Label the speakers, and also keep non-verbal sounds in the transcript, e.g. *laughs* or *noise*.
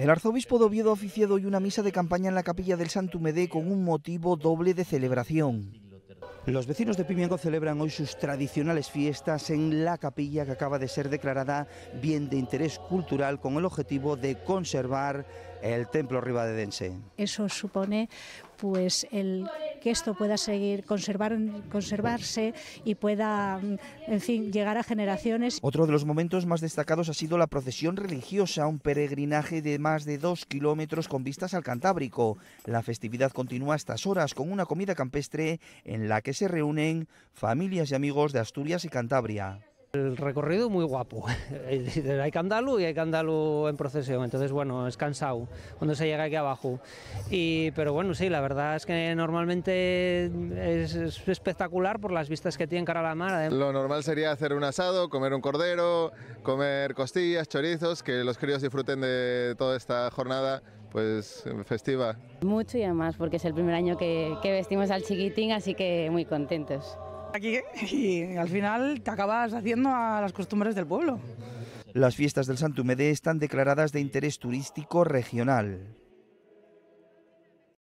Speaker 1: El arzobispo de Oviedo ha oficiado hoy una misa de campaña en la capilla del Santumede con un motivo doble de celebración. Los vecinos de Pimiengo celebran hoy sus tradicionales fiestas en la capilla que acaba de ser declarada bien de interés cultural con el objetivo de conservar el templo ribadedense.
Speaker 2: Eso supone pues el que esto pueda seguir conservarse y pueda, mm, en fin, llegar a generaciones.
Speaker 1: Otro de los momentos más destacados ha sido la procesión religiosa, un peregrinaje de más de dos kilómetros con vistas al Cantábrico. La festividad continúa a estas horas con una comida campestre en la que se reúnen familias y
Speaker 3: amigos de Asturias y Cantabria. El recorrido muy guapo. *laughs* hay Candalu y hay Candalu en procesión, entonces bueno, es cansado cuando se llega aquí abajo. pero bueno, sí, la verdad es que normalmente es, espectacular por las vistas que tiene cara a la
Speaker 4: mar. Lo normal sería hacer un asado, comer un cordero, comer costillas, chorizos, que los críos disfruten de toda esta jornada pues festiva. Mucho y además
Speaker 2: porque es el primer año que, que vestimos al chiquitín, así que muy contentos. Aquí
Speaker 1: y al final te acabas haciendo a las costumbres del pueblo. Las fiestas del Santumede están declaradas de interés turístico regional.